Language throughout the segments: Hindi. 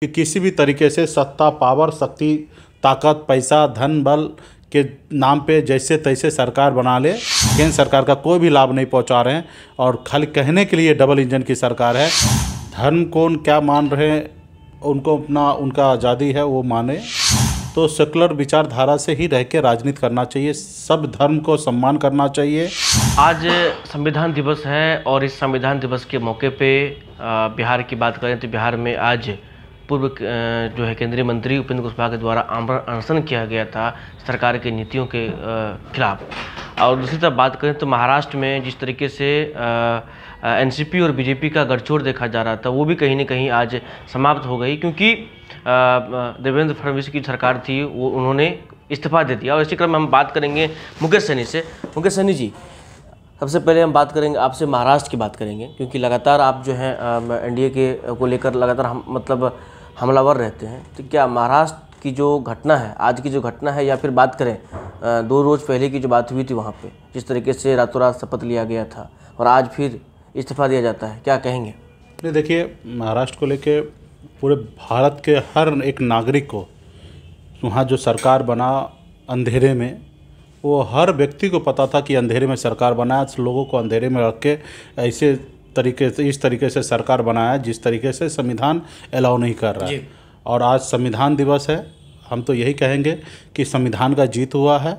कि किसी भी तरीके से सत्ता पावर शक्ति ताकत पैसा धन बल के नाम पे जैसे तैसे सरकार बना ले केंद्र सरकार का कोई भी लाभ नहीं पहुंचा रहे हैं और खाली कहने के लिए डबल इंजन की सरकार है धर्म कौन क्या मान रहे हैं उनको अपना उनका आज़ादी है वो माने तो सेकुलर विचारधारा से ही रह के राजनीति करना चाहिए सब धर्म को सम्मान करना चाहिए आज संविधान दिवस है और इस संविधान दिवस के मौके पर बिहार की बात करें तो बिहार में आज पूर्व जो है केंद्रीय मंत्री उपेंद्र कुशवाहा के द्वारा आमरण अनशन किया गया था सरकार की नीतियों के खिलाफ और दूसरी तरफ बात करें तो महाराष्ट्र में जिस तरीके से एनसीपी और बीजेपी का गठजोड़ देखा जा रहा था वो भी कहीं ना कहीं आज समाप्त हो गई क्योंकि देवेंद्र फडणवीस की सरकार थी वो उन्होंने इस्तीफा दे दिया और इसी क्रम में हम बात करेंगे मुकेश सहनी से मुकेश सहनी जी सबसे पहले हम बात करेंगे आपसे महाराष्ट्र की बात करेंगे क्योंकि लगातार आप जो हैं एनडीए के को लेकर लगातार हम मतलब हमलावर रहते हैं तो क्या महाराष्ट्र की जो घटना है आज की जो घटना है या फिर बात करें दो रोज़ पहले की जो बात हुई थी वहाँ पे जिस तरीके से रातों रात शपथ लिया गया था और आज फिर इस्तीफा दिया जाता है क्या कहेंगे नहीं देखिए महाराष्ट्र को लेके पूरे भारत के हर एक नागरिक को वहाँ जो सरकार बना अंधेरे में वो हर व्यक्ति को पता था कि अंधेरे में सरकार बना लोगों को अंधेरे में रख के ऐसे तरीके से इस तरीके से सरकार बनाया जिस तरीके से संविधान अलाउ नहीं कर रहा है और आज संविधान दिवस है हम तो यही कहेंगे कि संविधान का जीत हुआ है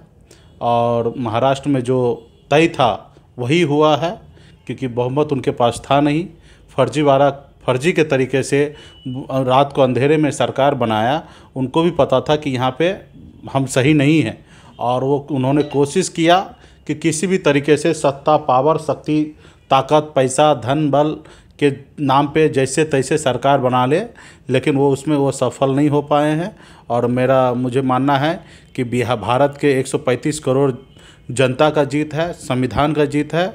और महाराष्ट्र में जो तय था वही हुआ है क्योंकि बहुमत उनके पास था नहीं फर्जीवाड़ा फर्जी के तरीके से रात को अंधेरे में सरकार बनाया उनको भी पता था कि यहाँ पे हम सही नहीं हैं और वो उन्होंने कोशिश किया कि किसी भी तरीके से सत्ता पावर शक्ति ताकत पैसा धन बल के नाम पे जैसे तैसे सरकार बना ले लेकिन वो उसमें वो सफल नहीं हो पाए हैं और मेरा मुझे मानना है कि बिहार भारत के 135 करोड़ जनता का जीत है संविधान का जीत है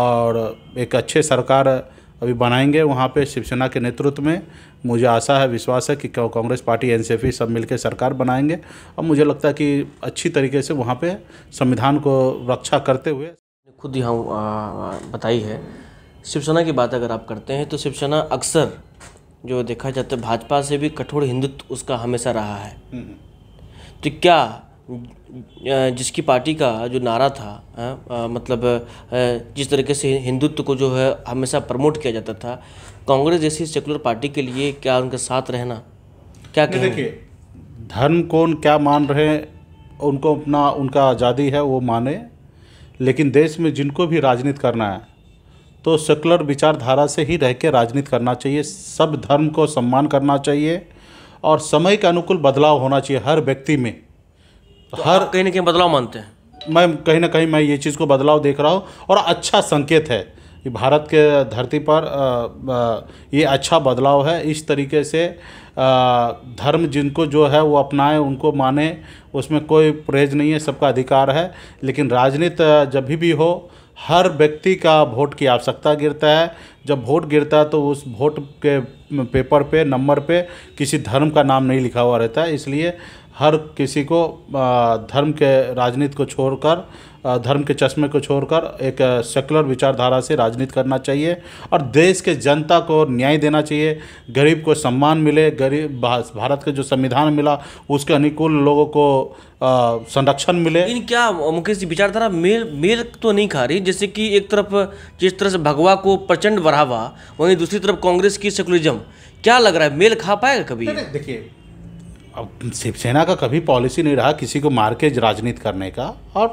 और एक अच्छे सरकार अभी बनाएंगे वहाँ पे शिवसेना के नेतृत्व में मुझे आशा है विश्वास है कि कांग्रेस पार्टी एनसीपी सब मिलकर सरकार बनाएंगे और मुझे लगता है कि अच्छी तरीके से वहाँ पे संविधान को रक्षा करते हुए खुद यहाँ बताई है शिवसेना की बात अगर आप करते हैं तो शिवसेना अक्सर जो देखा जाता है भाजपा से भी कठोर हिंदुत्व उसका हमेशा रहा है हम्म। तो क्या जिसकी पार्टी का जो नारा था आ, आ, मतलब आ, जिस तरीके से हिंदुत्व को जो है हमेशा प्रमोट किया जाता था कांग्रेस जैसी सेकुलर पार्टी के लिए क्या उनके साथ रहना क्या देखिए धर्म कौन क्या मान रहे हैं उनको अपना उनका आज़ादी है वो माने लेकिन देश में जिनको भी राजनीति करना है तो सेकुलर विचारधारा से ही रह के राजनीति करना चाहिए सब धर्म को सम्मान करना चाहिए और समय के अनुकूल बदलाव होना चाहिए हर व्यक्ति में तो हर कहीं ना कहीं बदलाव मानते हैं मैं कहीं ना कहीं मैं ये चीज़ को बदलाव देख रहा हूँ और अच्छा संकेत है भारत के धरती पर ये अच्छा बदलाव है इस तरीके से धर्म जिनको जो है वो अपनाएं उनको माने उसमें कोई परहेज नहीं है सबका अधिकार है लेकिन राजनीति जब भी हो हर व्यक्ति का वोट की आवश्यकता गिरता है जब वोट गिरता है तो उस वोट के पेपर पे नंबर पे किसी धर्म का नाम नहीं लिखा हुआ रहता है इसलिए हर किसी को धर्म के राजनीति को छोड़कर धर्म के चश्मे को छोड़कर एक सेकुलर विचारधारा से राजनीति करना चाहिए और देश के जनता को न्याय देना चाहिए गरीब को सम्मान मिले गरीब भारत का जो संविधान मिला उसके अनुकूल लोगों को संरक्षण मिले लेकिन क्या मुकेश जी विचारधारा मेल मेल तो नहीं खा रही जैसे कि एक तरफ जिस तरह से भगवा को प्रचंड बढ़ावा वहीं दूसरी तरफ कांग्रेस की सेकुलरिज्म क्या लग रहा है मेल खा पाएगा कभी देखिए अब शिवसेना का कभी पॉलिसी नहीं रहा किसी को मार के राजनीति करने का और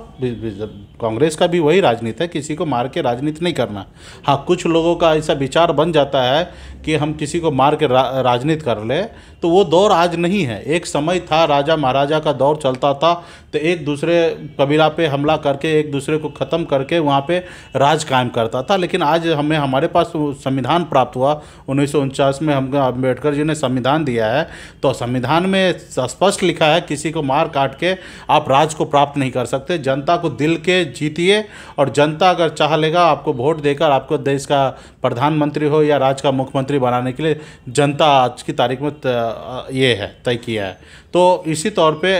कांग्रेस का भी वही राजनीति है किसी को मार के राजनीति नहीं करना हाँ कुछ लोगों का ऐसा विचार बन जाता है कि हम किसी को मार के रा, राजनीति कर ले तो वो दौर आज नहीं है एक समय था राजा महाराजा का दौर चलता था तो एक दूसरे कबीला पे हमला करके एक दूसरे को ख़त्म करके वहाँ पे राज कायम करता था लेकिन आज हमें हमारे पास संविधान प्राप्त हुआ उन्नीस में हम अम्बेडकर जी ने संविधान दिया है तो संविधान में स्पष्ट लिखा है किसी को मार काट के आप राज को प्राप्त नहीं कर सकते सकते जनता को दिल के जीतिए और जनता अगर चाह लेगा आपको वोट देकर आपको देश का प्रधानमंत्री हो या राज्य का मुख्यमंत्री बनाने के लिए जनता आज की तारीख में ये है तय किया है तो इसी तौर पे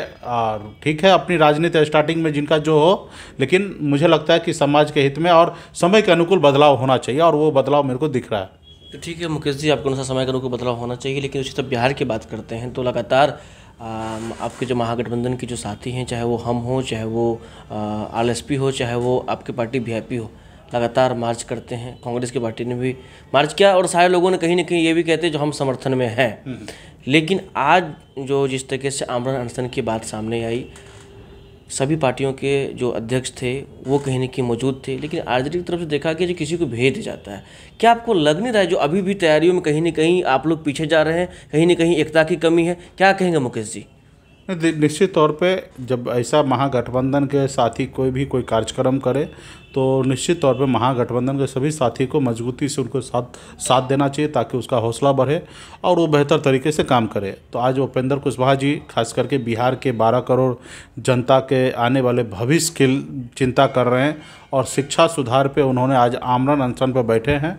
ठीक है अपनी राजनीति स्टार्टिंग में जिनका जो हो लेकिन मुझे लगता है कि समाज के हित में और समय के अनुकूल बदलाव होना चाहिए और वो बदलाव मेरे को दिख रहा है तो ठीक है मुकेश जी आपके अनुसार समय के अनुकूल बदलाव होना चाहिए लेकिन उसी तरह बिहार की बात करते हैं तो लगातार Um, आपके जो महागठबंधन के जो साथी हैं चाहे वो हम uh, हो चाहे वो आर एस हो चाहे वो आपकी पार्टी वी हो लगातार मार्च करते हैं कांग्रेस की पार्टी ने भी मार्च किया और सारे लोगों ने कहीं ना कहीं ये भी कहते हैं जो हम समर्थन में हैं हम्म। लेकिन आज जो जिस तरीके से आमरण अनशन की बात सामने आई सभी पार्टियों के जो अध्यक्ष थे वो कहीं ना कहीं मौजूद थे लेकिन आरजेडी की तरफ से देखा कि जो किसी को भेज जाता है क्या आपको लग नहीं रहा है जो अभी भी तैयारियों में कहीं ना कहीं आप लोग पीछे जा रहे हैं कहीं ना कहीं एकता की कमी है क्या कहेंगे मुकेश जी निश्चित तौर पे जब ऐसा महागठबंधन के साथी कोई भी कोई कार्यक्रम करे तो निश्चित तौर पर महागठबंधन के सभी साथी को मजबूती से उनको साथ साथ देना चाहिए ताकि उसका हौसला बढ़े और वो बेहतर तरीके से काम करे तो आज उपेंद्र कुशवाहा जी खास करके बिहार के 12 करोड़ जनता के आने वाले भविष्य की चिंता कर रहे हैं और शिक्षा सुधार पे उन्होंने आज आमरण अनशन पर बैठे हैं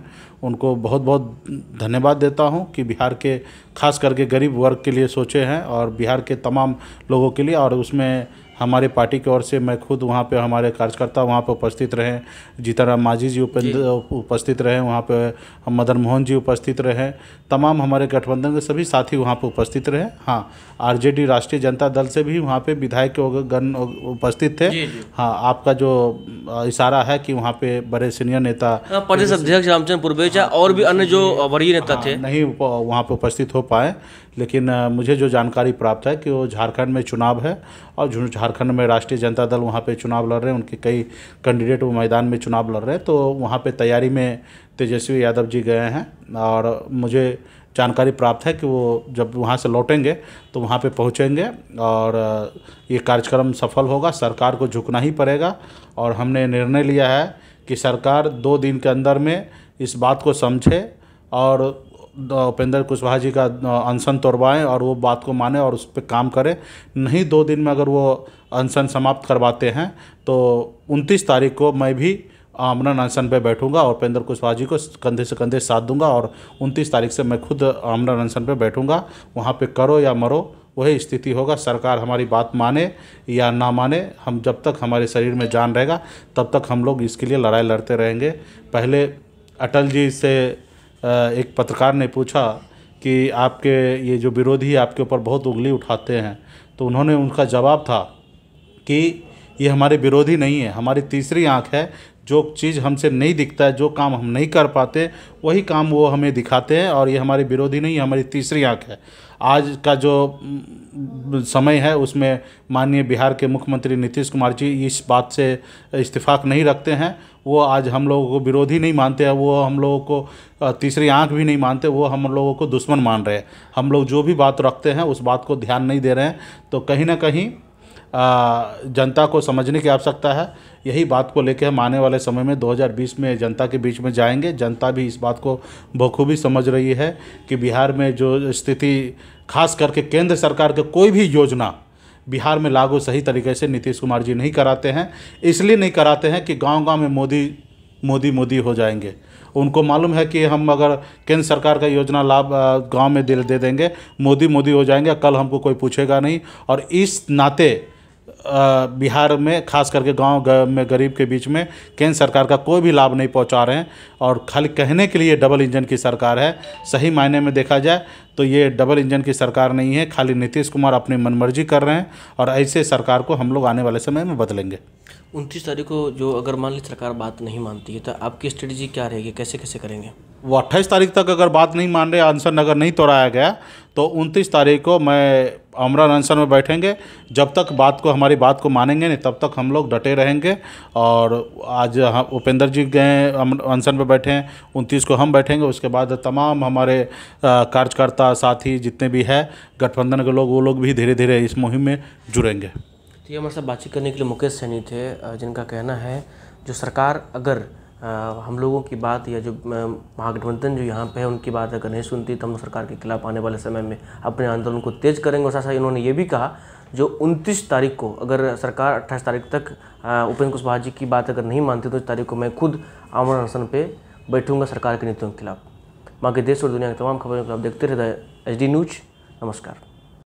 उनको बहुत बहुत धन्यवाद देता हूँ कि बिहार के खास करके गरीब वर्ग के लिए सोचे हैं और बिहार के तमाम लोगों के लिए और उसमें हमारे पार्टी की ओर से मैं खुद वहाँ पे हमारे कार्यकर्ता वहाँ पे उपस्थित रहे जीताराम मांझी जी उपस्थित रहे वहाँ पे मदन मोहन जी उपस्थित रहे तमाम हमारे गठबंधन के सभी साथी वहाँ पे उपस्थित रहे हाँ आरजेडी राष्ट्रीय जनता दल से भी वहाँ पे विधायक गण उपस्थित थे जी जी। हाँ आपका जो इशारा है कि वहाँ पे बड़े सीनियर नेता प्रदेश अध्यक्ष रामचंद्र पूर्वेजा हाँ, और भी अन्य जो वरीय नेता हाँ, थे नहीं वहाँ पे उपस्थित हो पाए लेकिन मुझे जो जानकारी प्राप्त है कि वो झारखंड में चुनाव है और झारखंड झारखंड में राष्ट्रीय जनता दल वहाँ पे चुनाव लड़ रहे हैं उनके कई कैंडिडेट वो मैदान में चुनाव लड़ रहे हैं तो वहाँ पे तैयारी में तेजस्वी यादव जी गए हैं और मुझे जानकारी प्राप्त है कि वो जब वहाँ से लौटेंगे तो वहाँ पे पहुँचेंगे और ये कार्यक्रम सफल होगा सरकार को झुकना ही पड़ेगा और हमने निर्णय लिया है कि सरकार दो दिन के अंदर में इस बात को समझे और उपेंद्र कुशवाहा जी का अनशन तोड़वाएँ और वो बात को माने और उस पर काम करें नहीं दो दिन में अगर वो अनशन समाप्त करवाते हैं तो उनतीस तारीख को मैं भी आमरण अनशन पे बैठूंगा और उपेंद्र कुशवाहा जी को कंधे से कंधे साथ दूंगा और 29 तारीख से मैं खुद आमरण अनशन पे बैठूंगा वहाँ पे करो या मरो वही स्थिति होगा सरकार हमारी बात माने या ना माने हम जब तक हमारे शरीर में जान रहेगा तब तक हम लोग इसके लिए लड़ाई लड़ते रहेंगे पहले अटल जी से एक पत्रकार ने पूछा कि आपके ये जो विरोधी आपके ऊपर बहुत उंगली उठाते हैं तो उन्होंने उनका जवाब था कि ये हमारे विरोधी नहीं है हमारी तीसरी आंख है जो चीज़ हमसे नहीं दिखता है जो काम हम नहीं कर पाते वही काम वो हमें दिखाते हैं और ये हमारे विरोधी नहीं हमारी तीसरी आंख है आज का जो समय है उसमें माननीय बिहार के मुख्यमंत्री नीतीश कुमार जी इस बात से इस्तीफाक नहीं रखते हैं वो आज हम लोगों को विरोधी नहीं मानते हैं वो हम लोगों को तीसरी आंख भी नहीं मानते वो हम लोगों को दुश्मन मान रहे हैं हम लोग जो भी बात रखते हैं उस बात को ध्यान नहीं दे रहे हैं तो कहीं ना कहीं जनता को समझने की आवश्यकता है यही बात को लेकर हम आने वाले समय में 2020 में जनता के बीच में जाएंगे जनता भी इस बात को बखूबी समझ रही है कि बिहार में जो स्थिति खास करके केंद्र सरकार के कोई भी योजना बिहार में लागू सही तरीके से नीतीश कुमार जी नहीं कराते हैं इसलिए नहीं कराते हैं कि गांव-गांव में मोदी मोदी मोदी हो जाएंगे उनको मालूम है कि हम अगर केंद्र सरकार का योजना लाभ गांव में दिल दे देंगे मोदी मोदी हो जाएंगे कल हमको कोई पूछेगा नहीं और इस नाते बिहार में खास करके गांव में गरीब के बीच में केंद्र सरकार का कोई भी लाभ नहीं पहुंचा रहे हैं और खाली कहने के लिए डबल इंजन की सरकार है सही मायने में देखा जाए तो ये डबल इंजन की सरकार नहीं है खाली नीतीश कुमार अपनी मनमर्जी कर रहे हैं और ऐसे सरकार को हम लोग आने वाले समय में बदलेंगे उनतीस तारीख को जो अगर मान ली सरकार बात नहीं मानती है तो आपकी स्ट्रेटजी क्या रहेगी कैसे कैसे करेंगे वो अट्ठाईस तारीख तक अगर बात नहीं मान रहे आंसर अगर नहीं तोड़ाया गया तो उनतीस तारीख को मैं अमरान आंसर में बैठेंगे जब तक बात को हमारी बात को मानेंगे नहीं तब तक हम लोग डटे रहेंगे और आज हम उपेंद्र जी गए अनशन में बैठे हैं उनतीस को हम बैठेंगे उसके बाद तमाम हमारे कार्यकर्ता साथी जितने भी है गठबंधन के लोग वो लोग भी धीरे धीरे इस मुहिम में जुड़ेंगे तो ये हमारे साथ बातचीत करने के लिए मुकेश सैनी थे जिनका कहना है जो सरकार अगर हम लोगों की बात या जो महागठबंधन जो यहाँ पे है उनकी बात अगर नहीं सुनती तो हम सरकार के खिलाफ आने वाले समय में अपने आंदोलन को तेज करेंगे और साथ साथ इन्होंने ये भी कहा जो 29 तारीख को अगर सरकार 28 तारीख तक उपेंद्र कुशवाहा जी की बात अगर नहीं मानती तो इस तारीख को मैं खुद आमर अनशन पे बैठूंगा सरकार के नीतियों के खिलाफ बाकी देश और दुनिया की तमाम खबरों को आप देखते रहे एच डी न्यूज नमस्कार